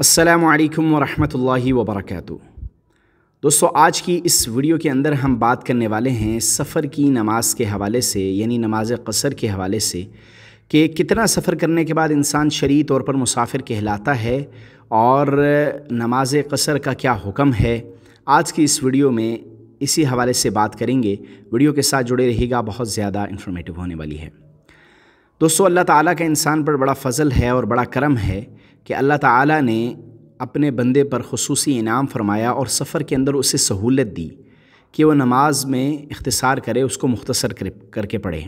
असलकम वरहमल वबरक दोस्तों आज की इस वीडियो के अंदर हम बात करने वाले हैं सफ़र की नमाज के हवाले से यानी नमाज कसर के हवाले से कि कितना सफ़र करने के बाद इंसान शरी तौर पर मुसाफिर कहलाता है और नमाज कसर का क्या हुक्म है आज की इस वीडियो में इसी हवाले से बात करेंगे वीडियो के साथ जुड़े रहिएगा बहुत ज़्यादा इन्फॉर्मेटिव होने वाली है दोस्तों अल्लाह ताला का इंसान पर बड़ा फ़ज़ल है और बड़ा करम है कि अल्लाह ताला ने अपने बंदे पर खसूस इनाम फरमाया और सफ़र के अंदर उसे सहूलत दी कि वह नमाज में इख्तसार करे उसको मुख्तसर कर, करके पढ़े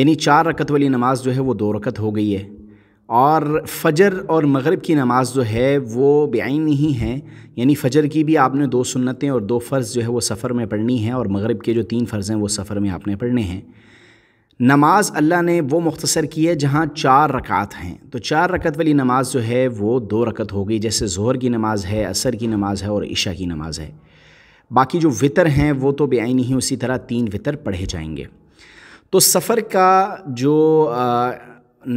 यानी चार रकत वाली नमाज जो है वो दो रकत हो गई है और फजर और मगरब की नमाज जो है वो बेआन ही है यानी फ़जर की भी आपने दो सुन्नतें और दो फ़र्ज़ जो है वो सफ़र में पढ़नी है और मगरब के जो तीन फ़र्ज़ हैं वो सफ़र में आपने पढ़ने हैं नमाज अल्लाह ने वो मुख्तसर की है जहाँ चार रकात हैं तो चार रकत वाली नमाज जो है वो दो रकत हो गई जैसे जहर की नमाज है असर की नमाज है और ईशा की नमाज है बाकी जो वितर हैं वो तो बेआईन ही उसी तरह तीन वितर पढ़े जाएंगे तो सफ़र का जो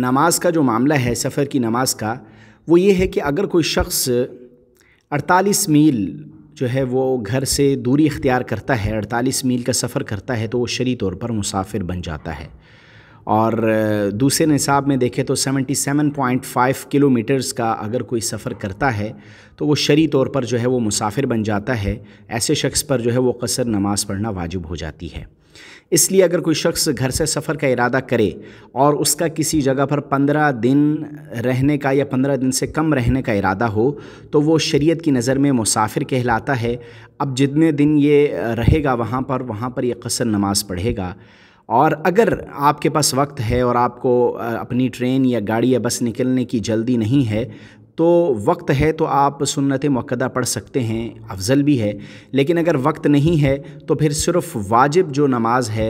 नमाज का जो मामला है सफ़र की नमाज का वो ये है कि अगर कोई शख्स 48 मील जो है वो घर से दूरी इख्तियार करता है 48 मील का सफ़र करता है तो वो शरी तौर पर मुसाफिर बन जाता है और दूसरे निसाब में देखें तो 77.5 किलोमीटर्स का अगर कोई सफ़र करता है तो वो शरी तौर पर जो है वो मुसाफिर बन जाता है ऐसे शख्स पर जो है वो कसर नमाज़ पढ़ना वाजिब हो जाती है इसलिए अगर कोई शख्स घर से सफ़र का इरादा करे और उसका किसी जगह पर पंद्रह दिन रहने का या पंद्रह दिन से कम रहने का इरादा हो तो वो शरीयत की नज़र में मुसाफिर कहलाता है अब जितने दिन ये रहेगा वहाँ पर वहाँ पर यह कसर नमाज़ पढ़ेगा और अगर आपके पास वक्त है और आपको अपनी ट्रेन या गाड़ी या बस निकलने की जल्दी नहीं है तो वक्त है तो आप सुन्नत मक्दा पढ़ सकते हैं अफज़ल भी है लेकिन अगर वक्त नहीं है तो फिर सिर्फ वाजिब जो नमाज है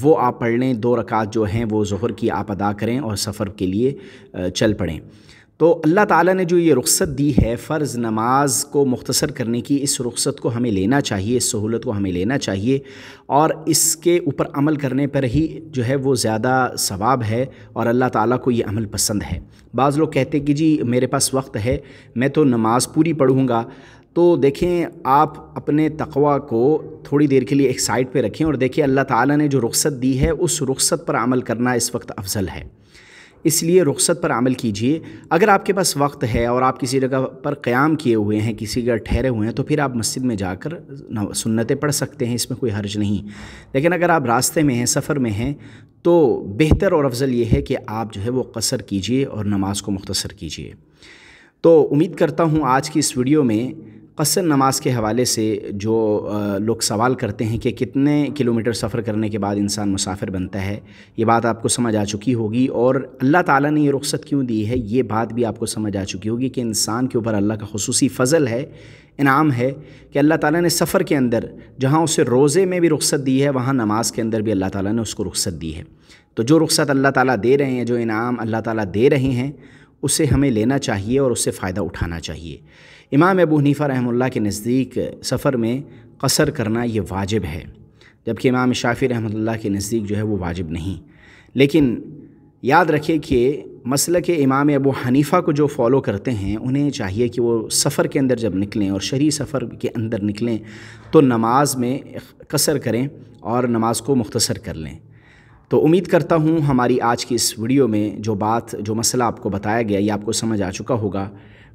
वो आप पढ़ लें दो रकात जो हैं वो जहर की आप अदा करें और सफ़र के लिए चल पड़ें तो अल्लाह ताला ने जो ये रुख्सत दी है फ़र्ज़ नमाज को मुख्तसर करने की इस रुख्सत को हमें लेना चाहिए इस सहूलत को हमें लेना चाहिए और इसके ऊपर अमल करने पर ही जो है वो ज़्यादा सवाब है और अल्लाह ताला को ये अमल पसंद है बाज़ लोग कहते कि जी मेरे पास वक्त है मैं तो नमाज़ पूरी पढ़ूँगा तो देखें आप अपने तकवा को थोड़ी देर के लिए एक साइड पर रखें और देखें अल्लाह ताला ने जो रुख्सत दी है उस रुख्सत पर अमल करना इस वक्त अफजल है इसलिए रुख्सत पर अमल कीजिए अगर आपके पास वक्त है और आप किसी जगह पर क़्याम किए हुए हैं किसी जगह ठहरे हुए हैं तो फिर आप मस्जिद में जाकर सुन्नतें पढ़ सकते हैं इसमें कोई हर्ज नहीं लेकिन अगर आप रास्ते में हैं सफ़र में हैं तो बेहतर और अफजल ये है कि आप जो है वो कसर कीजिए और नमाज को मुख्तर कीजिए तो उम्मीद करता हूँ आज की इस वीडियो में कसर नमाज के हवाले से जो लोग सवाल करते हैं कि कितने किलोमीटर सफ़र करने के बाद इंसान मुसाफिर बनता है ये बात आपको समझ आ चुकी होगी और अल्लाह ताला ने ये रुख्सत क्यों दी है ये बात भी आपको समझ आ चुकी होगी कि इंसान के ऊपर अल्लाह का खसूसी फ़ज़ल है इनाम है कि अल्लाह ताला ने सफ़र के अंदर जहाँ उसे रोज़े में भी रुख्सत दी है वहाँ नमाज के अंदर भी अल्लाह ताली ने उसको रुख्सत दी है तो जो रुख्सत अल्लाह ताली दे रहे हैं जो इनाम अल्लाह ताली दे रहे हैं उसे हमें लेना चाहिए और उससे फ़ायदा उठाना चाहिए इमाम अबू हनीफ़ा रहमल्ला के नज़दीक सफ़र में कसर करना ये वाजिब है जबकि इमाम शाफ़ी रहमल्ला के नज़दीक जो है वो वाजिब नहीं लेकिन याद रखें कि मसल के इमाम अबू हनीफ़ा को जो फॉलो करते हैं उन्हें चाहिए कि वो सफ़र के अंदर जब निकलें और शरी सफ़र के अंदर निकलें तो नमाज में कसर करें और नमाज को मुख्तसर कर लें तो उम्मीद करता हूँ हमारी आज की इस वीडियो में जो बात जो मसला आपको बताया गया ये आपको समझ आ चुका होगा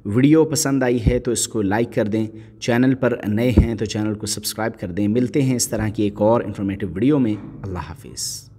वीडियो पसंद आई है तो इसको लाइक कर दें चैनल पर नए हैं तो चैनल को सब्सक्राइब कर दें मिलते हैं इस तरह की एक और इन्फॉर्मेटिव वीडियो में अल्लाह हाफिज़